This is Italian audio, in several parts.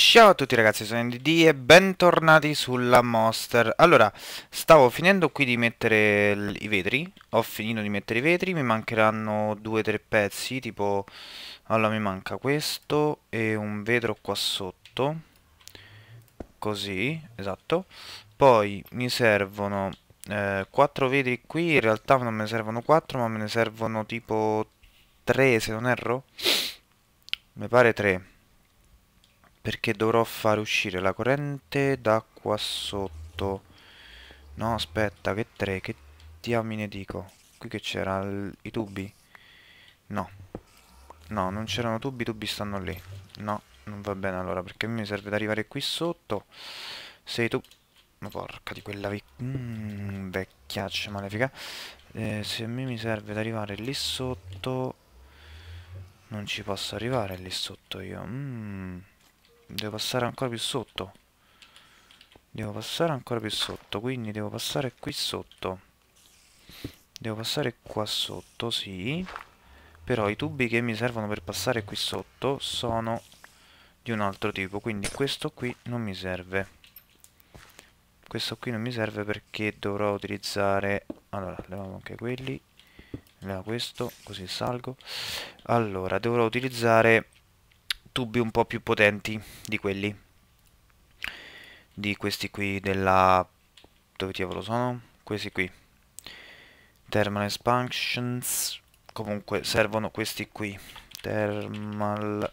Ciao a tutti ragazzi, sono NDD e bentornati sulla Monster Allora, stavo finendo qui di mettere i vetri Ho finito di mettere i vetri, mi mancheranno due o tre pezzi Tipo, allora mi manca questo e un vetro qua sotto Così, esatto Poi mi servono eh, quattro vetri qui In realtà non me ne servono quattro, ma me ne servono tipo tre se non erro Mi pare tre perché dovrò far uscire la corrente da qua sotto no aspetta che tre che diamine dico qui che c'era i tubi no no non c'erano tubi i tubi stanno lì no non va bene allora perché mi serve da arrivare qui sotto sei tu ma porca di quella vic... mm, vecchiaccia malefica eh, se a me mi serve da arrivare lì sotto non ci posso arrivare lì sotto io mm devo passare ancora più sotto devo passare ancora più sotto quindi devo passare qui sotto devo passare qua sotto sì però i tubi che mi servono per passare qui sotto sono di un altro tipo quindi questo qui non mi serve questo qui non mi serve perché dovrò utilizzare allora leviamo anche quelli leviamo questo così salgo allora dovrò utilizzare tubi un po' più potenti di quelli di questi qui della dove diavolo sono? questi qui thermal expansions comunque servono questi qui thermal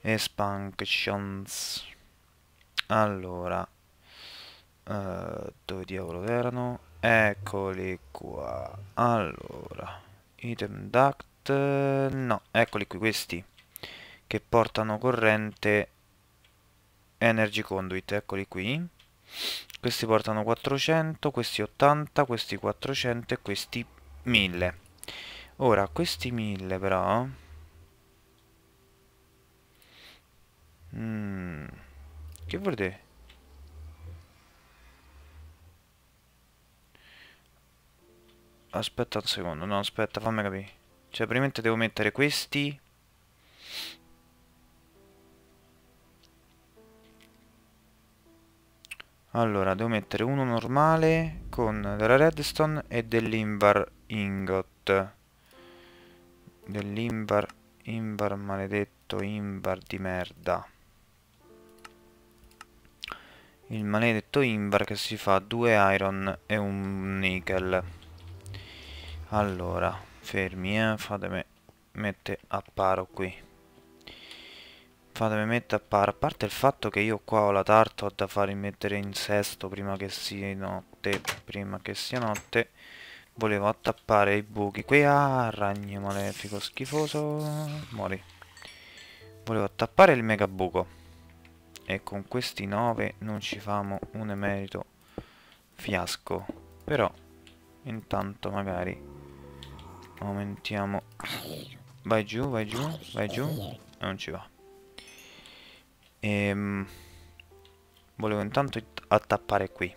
expansions allora uh, dove diavolo erano? eccoli qua allora item duct no eccoli qui questi che portano corrente energy conduit, eccoli qui. Questi portano 400, questi 80, questi 400 e questi 1000. Ora, questi 1000 però... Mm, che vuol dire? Aspetta un secondo, no aspetta, fammi capire. Cioè, praticamente devo mettere questi Allora, devo mettere uno normale con della redstone e dell'invar ingot. Dell'invar, invar maledetto, invar di merda. Il maledetto invar che si fa due iron e un nickel. Allora, fermi eh, fatemi mettere a paro qui. Fatemi mettere a par, a parte il fatto che io qua ho la tarta ho da far rimettere in sesto prima che sia notte, prima che sia notte, volevo attappare i buchi, qui a ah, ragno malefico, schifoso, muori. Volevo attappare il mega buco, e con questi 9 non ci famo un emerito fiasco, però intanto magari aumentiamo, vai giù, vai giù, vai giù, e non ci va. Ehm, volevo intanto attappare qui.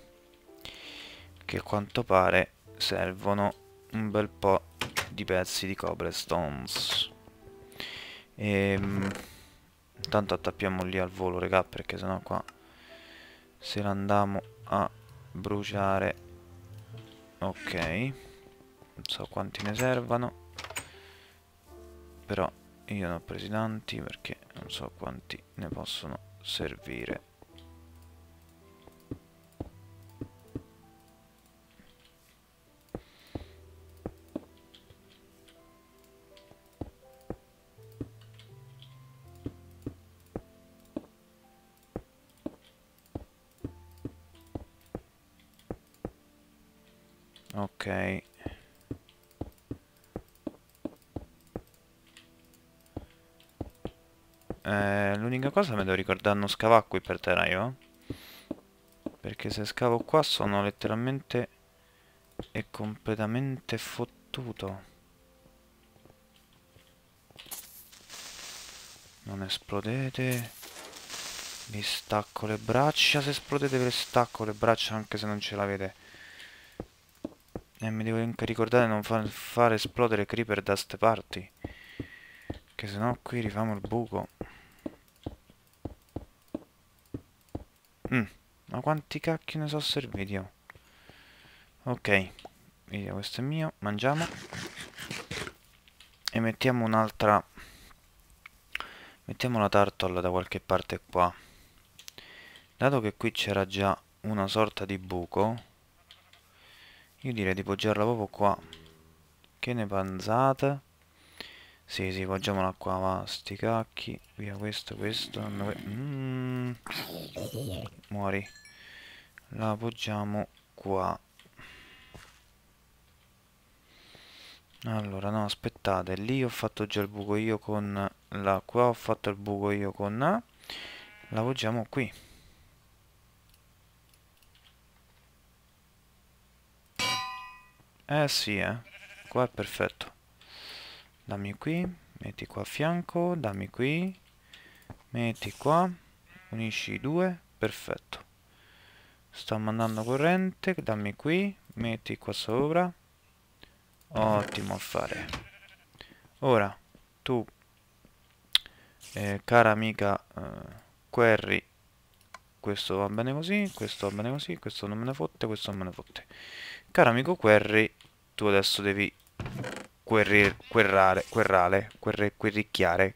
Che a quanto pare servono un bel po' di pezzi di cobblestones. Ehm, intanto attappiamo lì al volo, regà, perché sennò qua se la andiamo a bruciare... Ok. Non so quanti ne servano. Però io ne ho presi tanti perché non so quanti ne possono servire cosa me devo ricordare non scava qui per terra io perché se scavo qua sono letteralmente e completamente fottuto non esplodete vi stacco le braccia se esplodete ve le stacco le braccia anche se non ce l'avete e mi devo anche ricordare di non far, far esplodere creeper da ste parti che sennò qui rifamo il buco Mm, ma quanti cacchi ne so serviti io? Ok, via, questo è mio, mangiamo. E mettiamo un'altra... Mettiamo la tartola da qualche parte qua. Dato che qui c'era già una sorta di buco, io direi di poggiarla proprio qua. Che ne panzate? Sì, sì, poggiamola qua, va, sti cacchi. Via questo, questo. Mm. Muori. La poggiamo qua. Allora, no, aspettate. Lì ho fatto già il buco io con la... Qua ho fatto il buco io con A. La poggiamo qui. Eh sì, eh. Qua è perfetto dammi qui, metti qua a fianco, dammi qui, metti qua, unisci i due, perfetto. Sto mandando corrente, dammi qui, metti qua sopra. Ottimo affare. Ora, tu, eh, cara amica eh, Querry, questo va bene così, questo va bene così, questo non me ne fotte, questo non me ne fotte. Caro amico Querry, tu adesso devi querrir, querrare, querrale, querre, querricchiare,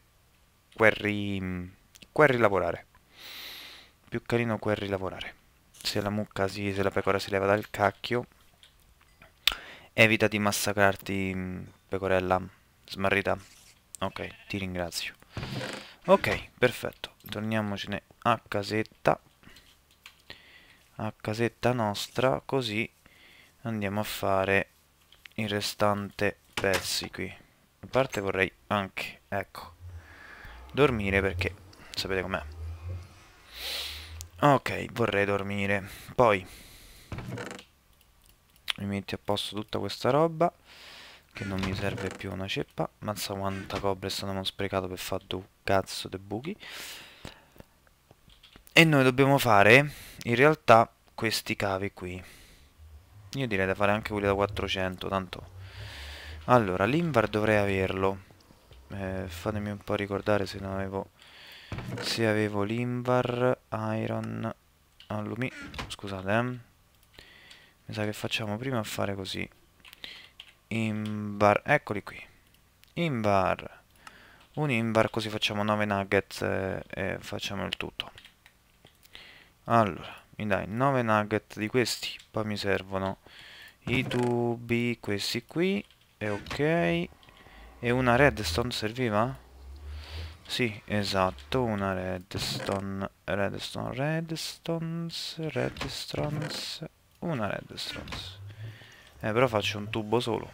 querri, querri lavorare. Più carino querri lavorare. Se la mucca si, se la pecora si leva dal cacchio, evita di massacrarti, mm, pecorella smarrita. Ok, ti ringrazio. Ok, perfetto. Torniamocene a casetta. A casetta nostra, così andiamo a fare il restante pezzi qui. A parte vorrei anche, ecco, dormire perché sapete com'è. Ok, vorrei dormire. Poi mi metti a posto tutta questa roba che non mi serve più una ceppa. Mazza quanta cobra è stato sprecato per fare due cazzo di buchi. E noi dobbiamo fare in realtà questi cavi qui. Io direi da fare anche quelli da 400, tanto allora, l'Invar dovrei averlo. Eh, fatemi un po' ricordare se non avevo... Se avevo l'Invar, Iron, Allumi... Scusate, eh. Mi sa che facciamo prima a fare così. Invar... Eccoli qui. Invar. Un Invar, così facciamo 9 nuggets e, e facciamo il tutto. Allora, mi dai 9 nugget di questi. Poi mi servono i tubi, questi qui è ok e una redstone serviva? sì esatto una redstone redstone redstones redstones una redstones eh però faccio un tubo solo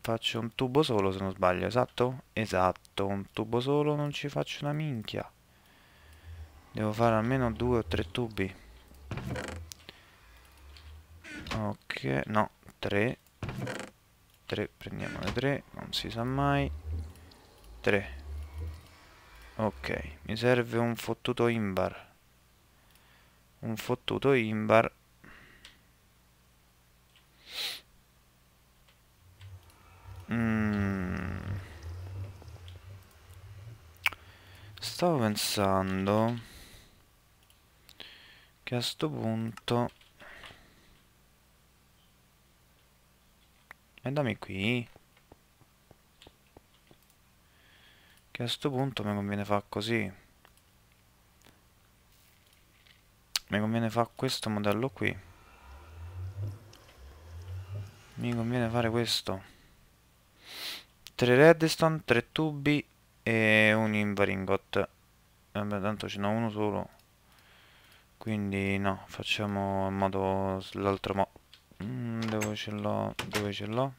faccio un tubo solo se non sbaglio esatto? esatto un tubo solo non ci faccio una minchia devo fare almeno due o tre tubi ok no 3 3 prendiamo le 3 non si sa mai 3 ok mi serve un fottuto imbar un fottuto imbar mm. stavo pensando che a sto punto E dammi qui. Che a sto punto mi conviene fare così. Mi conviene fare questo modello qui. Mi conviene fare questo. 3 redstone, 3 tubi e un invaringot. Vabbè, tanto ce n'è uno solo. Quindi no, facciamo in modo l'altro modo. Mm, dove ce l'ho dove ce l'ho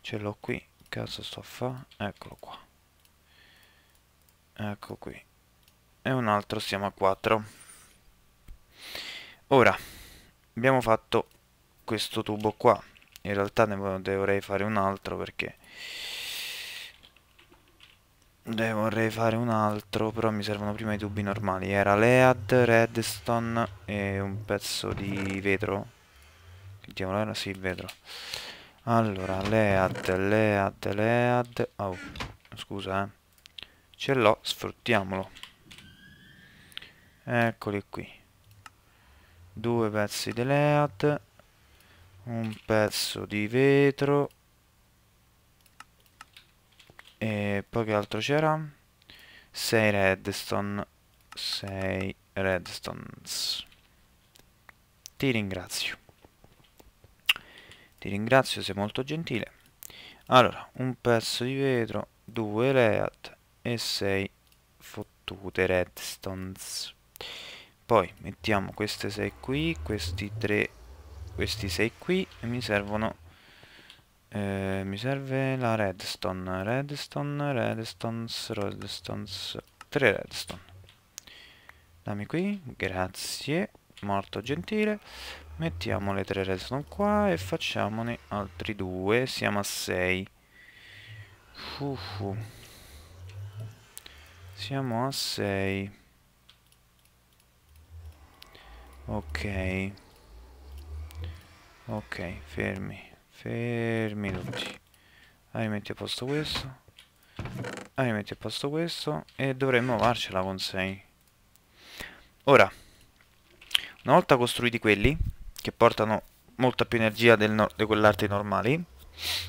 ce l'ho qui cazzo sto a fa eccolo qua ecco qui e un altro siamo a 4 ora abbiamo fatto questo tubo qua in realtà ne dovrei fare un altro perché ne vorrei fare un altro però mi servono prima i tubi normali era lead redstone e un pezzo di vetro che diavolo era? Sì, vetro. Allora, lead, lead, lead. Oh, scusa, eh. Ce l'ho, sfruttiamolo. Eccoli qui. Due pezzi di lead. Un pezzo di vetro. E poi che altro c'era? 6 redstone. 6 redstones. Ti ringrazio. Ti ringrazio, sei molto gentile. Allora, un pezzo di vetro, due leat e sei fottute redstones. Poi mettiamo queste sei qui, questi tre, questi sei qui e mi servono... Eh, mi serve la redstone, redstone, redstones, redstones, tre redstone. Dammi qui, grazie, molto gentile. Mettiamo le tre redstone qua e facciamone altri due, siamo a 6. Uhu. Siamo a 6. Ok. Ok, fermi. Fermi tutti. Allora metti a posto questo. Allora metti a posto questo. E dovremmo farcela con 6. Ora, una volta costruiti quelli, che portano molta più energia del no di quell'arte arti normali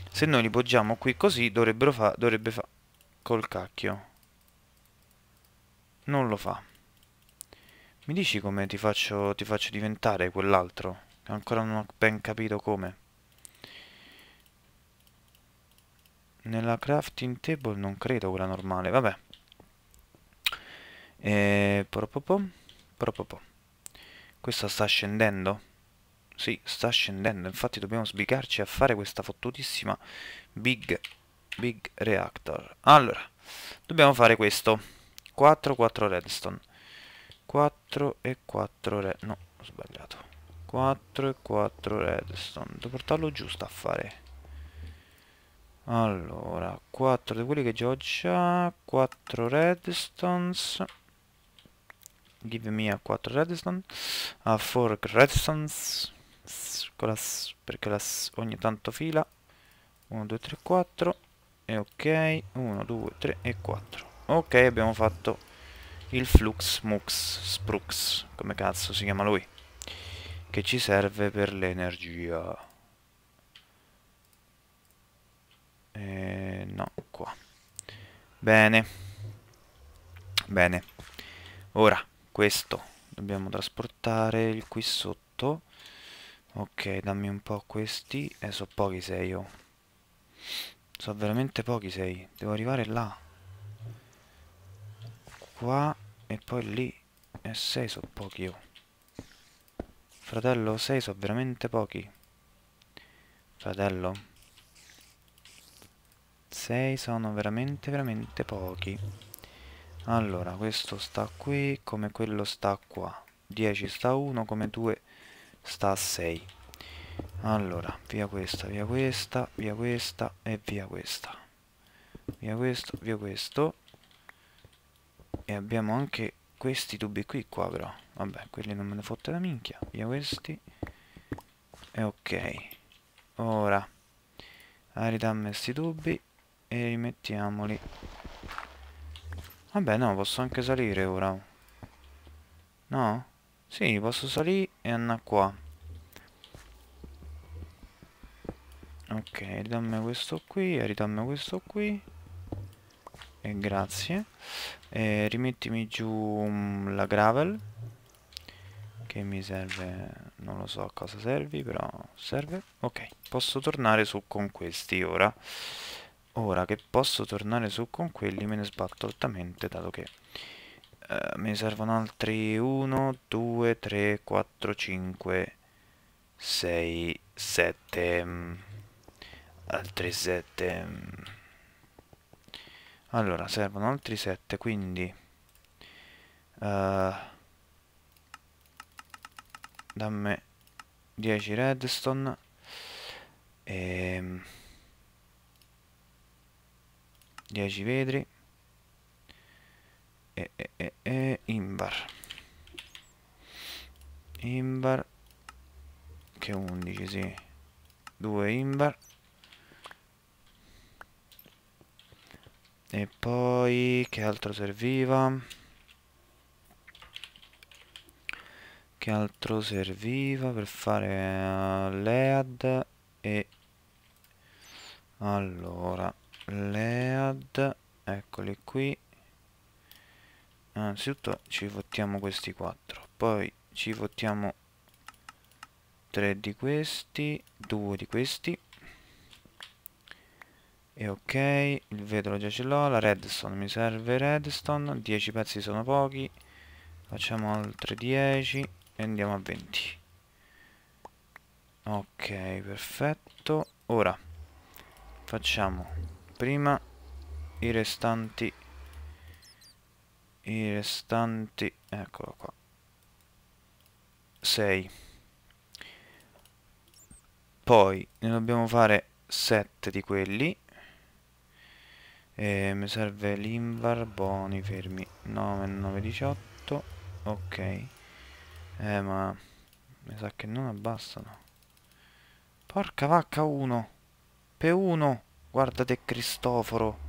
se noi li poggiamo qui così dovrebbero fa dovrebbe fa col cacchio non lo fa mi dici come ti faccio, ti faccio diventare quell'altro? Ancora non ho ben capito come. Nella crafting table non credo quella normale, vabbè. E... Eh, proprio Propopo. Questa sta scendendo? Sì, sta scendendo, infatti dobbiamo sbrigarci a fare questa fottutissima big, big reactor. Allora, dobbiamo fare questo. 4, 4 redstone. 4 e 4 redstone. No, ho sbagliato. 4 e 4 redstone. Devo portarlo giusto a fare. Allora, 4 di quelli che già ho già. 4 redstones give me a 4 redstone a 4 redstones con la perché la ogni tanto fila 1 2 3 4 e ok 1 2 3 e 4 ok abbiamo fatto il flux mux sprux come cazzo si chiama lui che ci serve per l'energia eh, no qua bene bene ora questo dobbiamo trasportare qui sotto Ok, dammi un po' questi. Eh, so pochi sei io. Oh. So veramente pochi sei. Devo arrivare là. Qua e poi lì. E eh, sei so pochi io. Oh. Fratello, sei so veramente pochi. Fratello. Sei sono veramente, veramente pochi. Allora, questo sta qui come quello sta qua. 10 sta 1 come 2 sta a 6 allora via questa via questa via questa e via questa via questo via questo e abbiamo anche questi tubi qui qua però vabbè quelli non me ne fotte la minchia via questi e ok ora ridammi questi tubi e rimettiamoli vabbè no posso anche salire ora no sì, posso salire e andare qua. Ok, ridammi questo qui e ridammi questo qui. E grazie. E rimettimi giù mm, la gravel. Che mi serve... Non lo so a cosa servi, però serve. Ok, posso tornare su con questi ora. Ora che posso tornare su con quelli me ne sbatto altamente, dato che eh, mi servono altri 1, 2, 3, 4, 5, 6, 7, altri 7. Mm. Allora, servono altri 7, quindi... Uh, dammi 10 redstone e 10 mm, vetri e, e, e, e Invar Invar che 11 sì 2 Invar e poi che altro serviva che altro serviva per fare uh, lead e allora lead eccoli qui Innanzitutto ci votiamo questi 4, poi ci votiamo 3 di questi, 2 di questi. E ok, il vetro già ce l'ho, la redstone mi serve redstone, 10 pezzi sono pochi, facciamo altre 10 e andiamo a 20. Ok, perfetto. Ora facciamo prima i restanti i restanti eccolo qua 6 poi ne dobbiamo fare 7 di quelli e eh, mi serve l'invar buoni fermi 9 9 18 ok eh ma mi sa che non abbassano porca vacca 1 P1 guardate Cristoforo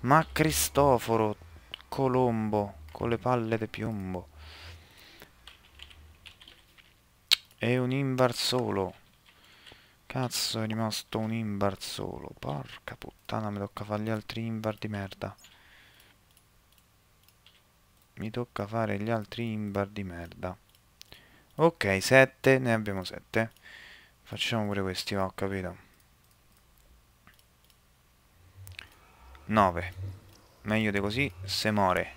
ma Cristoforo Colombo con le palle di piombo. E un Imbar solo. Cazzo è rimasto un Imbar solo. Porca puttana, mi tocca fare gli altri Imbar di merda. Mi tocca fare gli altri Imbar di merda. Ok, 7, ne abbiamo 7. Facciamo pure questi, ho capito. 9 meglio di così se more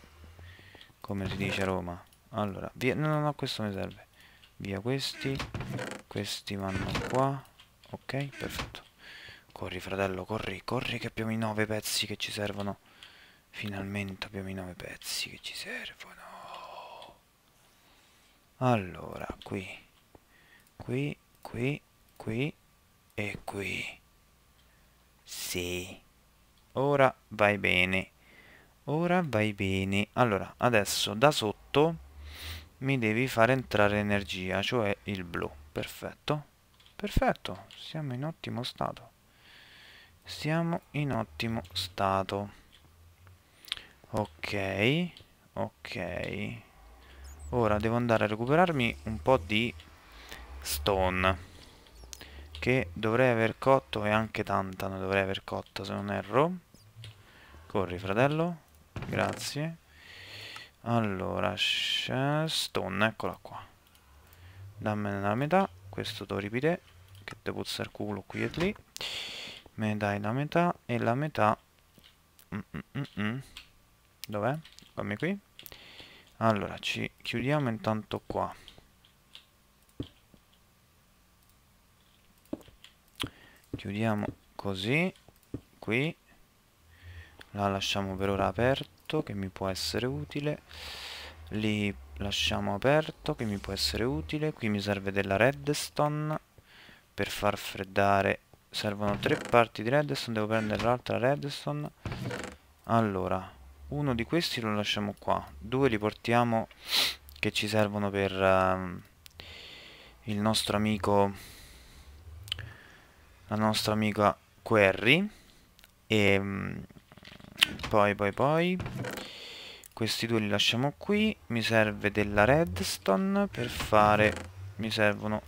come si dice a Roma allora via no no no questo mi serve via questi questi vanno qua ok perfetto corri fratello corri corri che abbiamo i nove pezzi che ci servono finalmente abbiamo i nove pezzi che ci servono allora qui qui qui qui e qui sì ora vai bene Ora vai bene. Allora, adesso da sotto mi devi fare entrare energia, cioè il blu. Perfetto. Perfetto, siamo in ottimo stato. Siamo in ottimo stato. Ok, ok. Ora devo andare a recuperarmi un po' di stone. Che dovrei aver cotto e anche tanta non dovrei aver cotta se non erro. Corri fratello grazie allora stone eccola qua dammene la metà questo doripide che te puzza il culo qui e lì me dai la metà e la metà mm, mm -mm -mm. dov'è? fammi qui allora ci chiudiamo intanto qua chiudiamo così qui la lasciamo per ora aperta aperto che mi può essere utile lì lasciamo aperto che mi può essere utile qui mi serve della redstone per far freddare servono tre parti di redstone devo prendere l'altra redstone allora uno di questi lo lasciamo qua due li portiamo che ci servono per uh, il nostro amico la nostra amica Query e um, poi, poi, poi... Questi due li lasciamo qui. Mi serve della redstone per fare... Mi servono...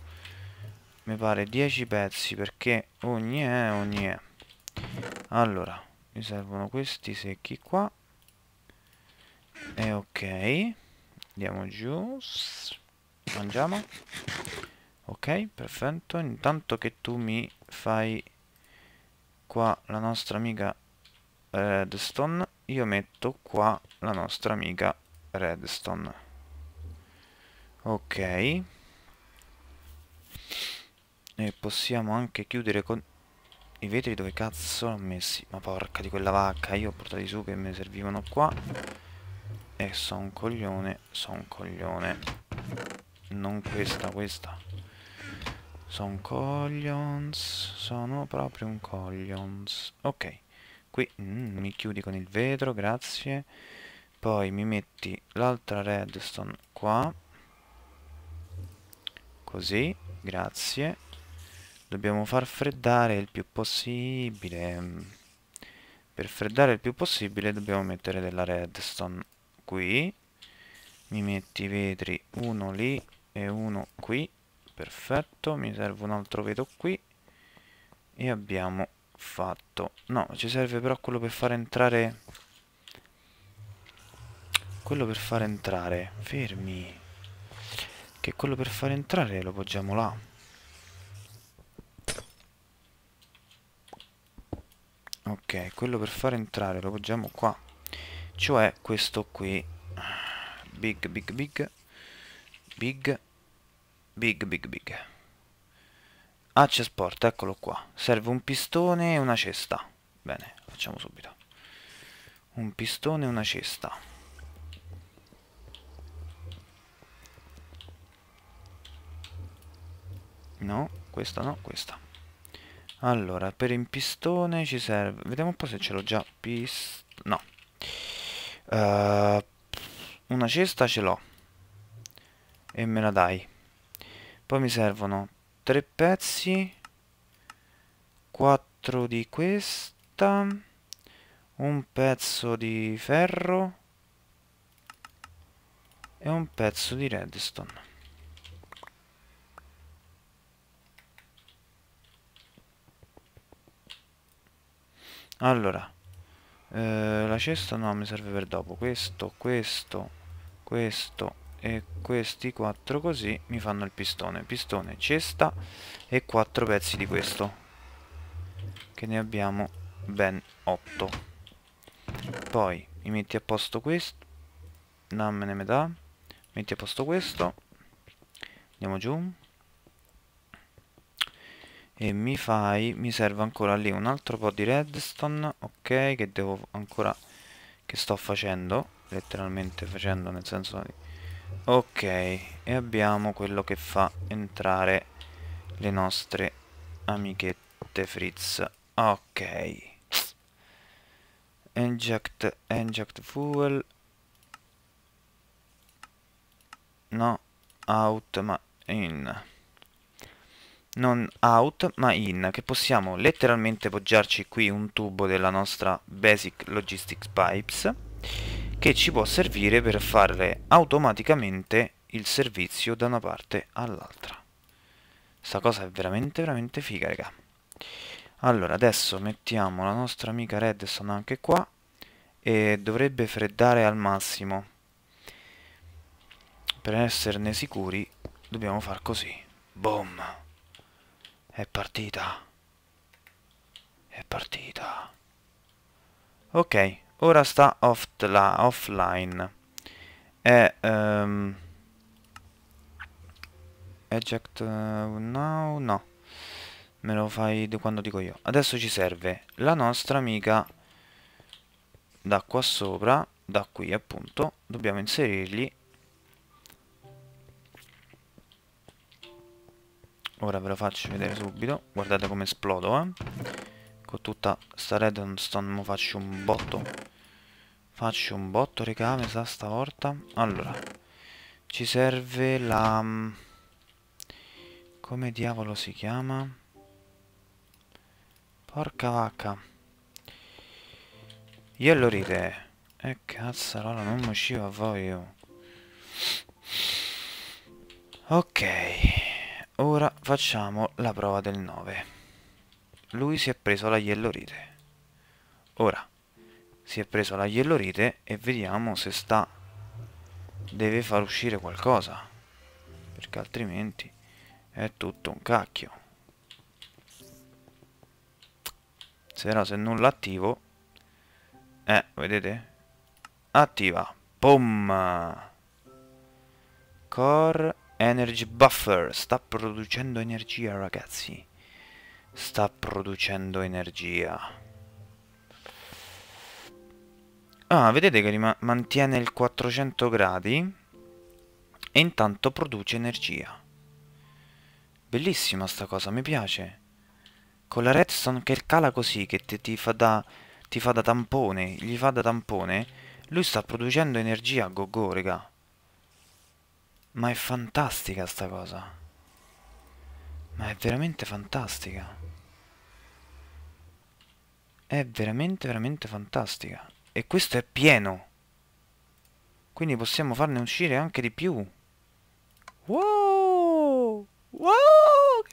Mi pare 10 pezzi perché ogni è, ogni è. Allora, mi servono questi secchi qua. E ok. Andiamo giù. Mangiamo. Ok, perfetto. Intanto che tu mi fai qua la nostra amica redstone io metto qua la nostra amica redstone ok e possiamo anche chiudere con i vetri dove cazzo l'ho messi ma porca di quella vacca io ho portati su che mi servivano qua e so un coglione so un coglione non questa questa sono coglions sono proprio un coglions ok qui mm, mi chiudi con il vetro grazie poi mi metti l'altra redstone qua così grazie dobbiamo far freddare il più possibile per freddare il più possibile dobbiamo mettere della redstone qui mi metti i vetri uno lì e uno qui perfetto mi serve un altro vetro qui e abbiamo fatto. No, ci serve però quello per far entrare... Quello per far entrare. Fermi. Che quello per far entrare lo poggiamo là. Ok, quello per far entrare lo poggiamo qua. Cioè questo qui. Big, big, big. Big, big, big, big. Ah, c'è sport, eccolo qua. Serve un pistone e una cesta. Bene, facciamo subito. Un pistone e una cesta. No, questa no, questa. Allora, per il pistone ci serve... Vediamo un po' se ce l'ho già. Pist... No. Uh, una cesta ce l'ho. E me la dai. Poi mi servono tre pezzi, quattro di questa, un pezzo di ferro e un pezzo di redstone. Allora, eh, la cesta no, mi serve per dopo. Questo, questo, questo e questi 4 così mi fanno il pistone pistone cesta e 4 pezzi di questo che ne abbiamo ben 8 poi mi metti a posto questo dammene metà metti a posto questo andiamo giù e mi fai mi serve ancora lì un altro po' di redstone ok che devo ancora che sto facendo letteralmente facendo nel senso ok e abbiamo quello che fa entrare le nostre amichette fritz ok inject inject fuel no out ma in non out ma in che possiamo letteralmente poggiarci qui un tubo della nostra basic logistics pipes che ci può servire per fare automaticamente il servizio da una parte all'altra. Sta cosa è veramente veramente figa, raga. Allora, adesso mettiamo la nostra amica Redstone anche qua e dovrebbe freddare al massimo. Per esserne sicuri dobbiamo far così. Boom! È partita! È partita! Ok, ora sta off la, offline e um, eject now no me lo fai quando dico io adesso ci serve la nostra amica da qua sopra da qui appunto dobbiamo inserirgli ora ve lo faccio vedere subito guardate come esplodo eh con tutta sta redstone faccio un botto Faccio un botto regame sa stavolta Allora Ci serve la mm, Come diavolo si chiama? Porca vacca Yellow rite E cazzarola non mi usciva a voi io Ok Ora facciamo la prova del 9 Lui si è preso la iellorite Ora si è preso la yellowrite e vediamo se sta deve far uscire qualcosa perché altrimenti è tutto un cacchio se no se non l'attivo eh vedete attiva boom core energy buffer sta producendo energia ragazzi sta producendo energia Ah, vedete che mantiene il 400 gradi e intanto produce energia. Bellissima sta cosa, mi piace. Con la redstone che cala così, che ti, ti, fa da, ti, fa da, tampone, gli fa da tampone, lui sta producendo energia a go gogo, raga. Ma è fantastica sta cosa. Ma è veramente fantastica. È veramente, veramente fantastica e questo è pieno quindi possiamo farne uscire anche di più wow wow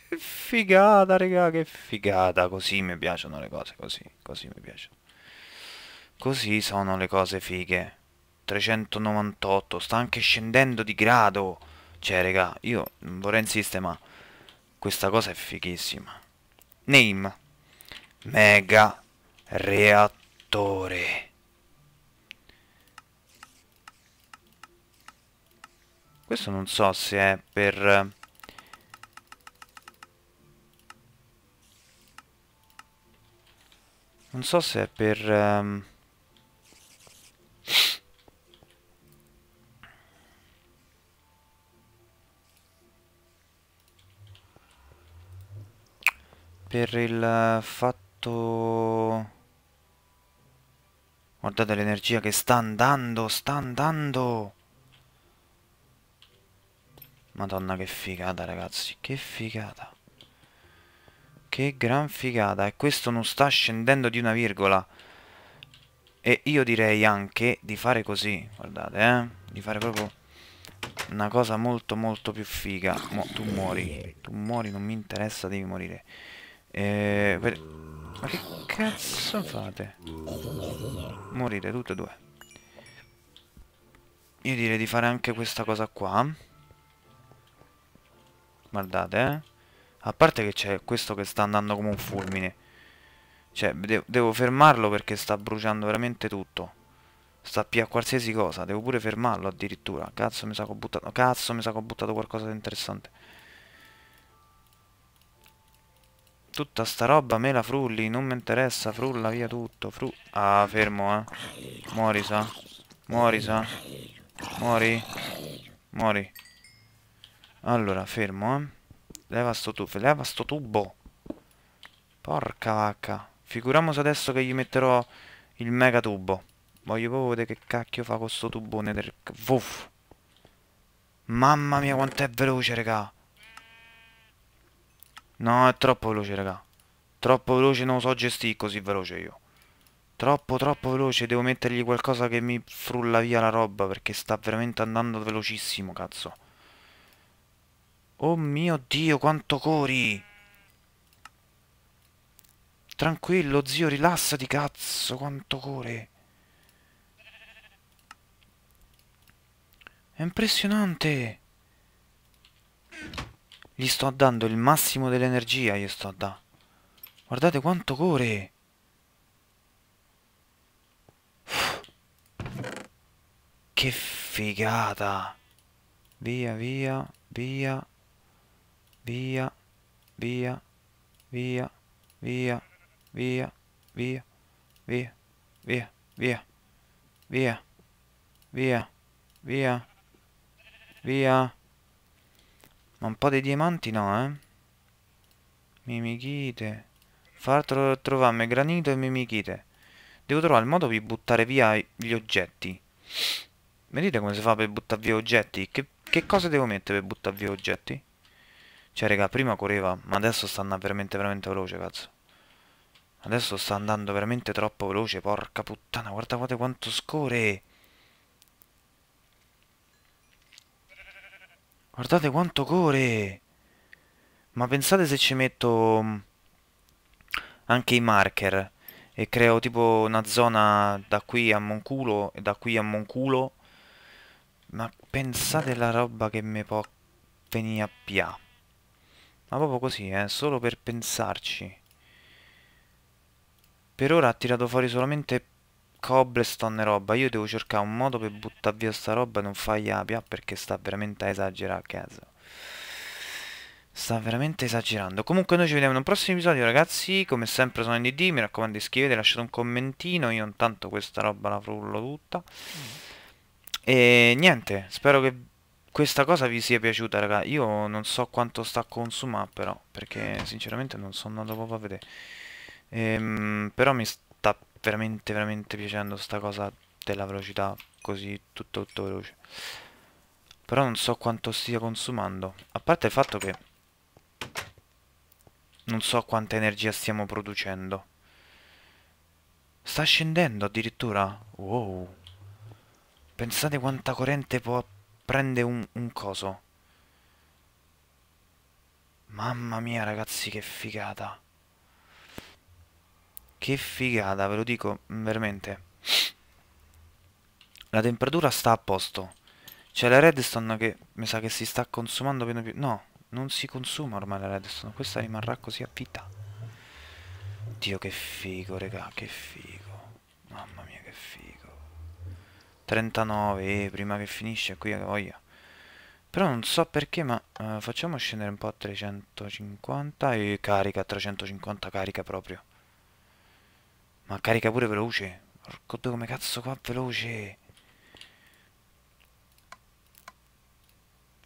che figata raga che figata così mi piacciono le cose così così mi piacciono così sono le cose fighe 398 sta anche scendendo di grado cioè raga io non vorrei insistere ma questa cosa è fighissima name mega reattore Questo non so se è per... Non so se è per... Um... Per il fatto... Guardate l'energia che sta andando, sta andando! Madonna che figata ragazzi, che figata. Che gran figata. E questo non sta scendendo di una virgola. E io direi anche di fare così, guardate, eh. Di fare proprio una cosa molto molto più figa. Mo, tu muori, tu muori, non mi interessa, devi morire. Eh, per... Ma che cazzo fate? Morire tutte e due. Io direi di fare anche questa cosa qua. Guardate, eh. A parte che c'è questo che sta andando come un fulmine. Cioè, de devo fermarlo perché sta bruciando veramente tutto. Sta più a qualsiasi cosa. Devo pure fermarlo addirittura. Cazzo, mi sa che ho buttato... Cazzo, mi sa che ho buttato qualcosa di interessante. Tutta sta roba me la frulli, non mi interessa, frulla via tutto, fru... Ah, fermo, eh. Muori, sa. Muori, sa. Muori. Muori. Allora, fermo, eh. Leva sto tubo, leva sto tubo. Porca vacca. Figuriamoci adesso che gli metterò il mega tubo. Voglio proprio vedere che cacchio fa questo tubone del... Vuff. Mamma mia quanto è veloce, raga. No, è troppo veloce, raga. Troppo veloce, non lo so gestire così veloce io. Troppo, troppo veloce. Devo mettergli qualcosa che mi frulla via la roba perché sta veramente andando velocissimo, cazzo. Oh mio Dio, quanto cori! Tranquillo, zio, rilassati, cazzo, quanto core! È impressionante! Gli sto dando il massimo dell'energia, gli sto da. Guardate quanto core! Che figata! Via, via, via via, via, via, via, via, via, via, via, via, via, via, via, via. Ma un po' di diamanti no, eh? Mimichite. Far tro trovarmi granito e mimichite. Devo trovare il modo di buttare via gli oggetti. Vedete come si fa per buttare via oggetti? Che, che cosa devo mettere per buttare via oggetti? Cioè, raga, prima correva, ma adesso sta andando veramente, veramente veloce, cazzo. Adesso sta andando veramente troppo veloce, porca puttana, guarda, guarda quanto scorre. Guardate quanto corre. Ma pensate se ci metto mm, anche i marker e creo tipo una zona da qui a Monculo e da qui a Monculo. Ma pensate la roba che mi può venire a pià. Ma proprio così, eh, solo per pensarci. Per ora ha tirato fuori solamente cobblestone e roba. Io devo cercare un modo per buttare via sta roba e non fargli apia ah, perché sta veramente a esagerare, caso. Sta veramente esagerando. Comunque noi ci vediamo in un prossimo episodio, ragazzi. Come sempre sono NDD, mi raccomando iscrivete, lasciate un commentino. Io intanto questa roba la frullo tutta. Mm. E niente, spero che questa cosa vi sia piaciuta, raga. Io non so quanto sta a consumare, però, perché sinceramente non sono andato proprio a vedere. Ehm, però mi sta veramente, veramente piacendo sta cosa della velocità, così tutto, tutto veloce. Però non so quanto stia consumando. A parte il fatto che... Non so quanta energia stiamo producendo. Sta scendendo addirittura? Wow. Pensate quanta corrente può prende un, un coso. Mamma mia ragazzi che figata. Che figata, ve lo dico mm, veramente. La temperatura sta a posto. C'è cioè, la redstone che mi sa che si sta consumando piano piano. No, non si consuma ormai la redstone. Questa rimarrà così a vita. Dio che figo, regà, che figo. 39, eh, prima che finisce qui che voglia. Però non so perché, ma uh, facciamo scendere un po' a 350 e carica, 350 carica proprio. Ma carica pure veloce. Porco due come cazzo qua veloce.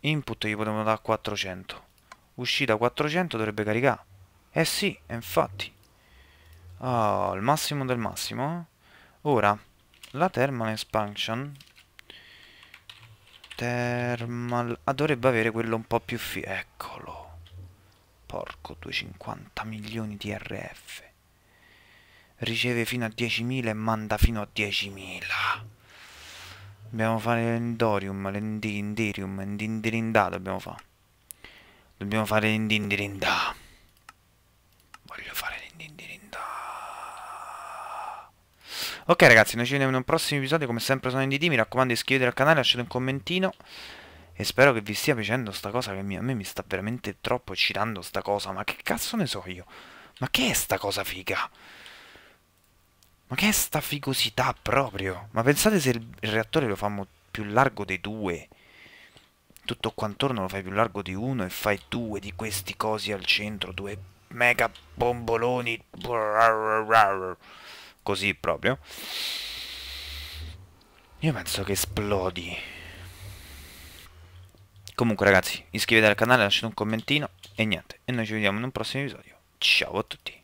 Input gli potevano dare 400. Uscita 400 dovrebbe caricare. Eh sì, infatti. Oh, il massimo del massimo. Ora la thermal expansion thermal ah dovrebbe avere quello un po' più fi eccolo porco 250 milioni di rf riceve fino a 10.000 e manda fino a 10.000 dobbiamo fare l'endorium l'endirium l'endindirinda dobbiamo fare dobbiamo fare l'endindirinda voglio fare Ok ragazzi, noi ci vediamo in un prossimo episodio, come sempre sono NDD, mi raccomando iscrivetevi al canale, lasciate un commentino e spero che vi stia piacendo sta cosa che mi, a me mi sta veramente troppo eccitando sta cosa, ma che cazzo ne so io? Ma che è sta cosa figa? Ma che è sta figosità proprio? Ma pensate se il reattore lo fanno più largo dei due tutto qua lo fai più largo di uno e fai due di questi cosi al centro, due mega bomboloni così proprio. Io penso che esplodi. Comunque ragazzi, iscrivetevi al canale, lasciate un commentino e niente. E noi ci vediamo in un prossimo episodio. Ciao a tutti.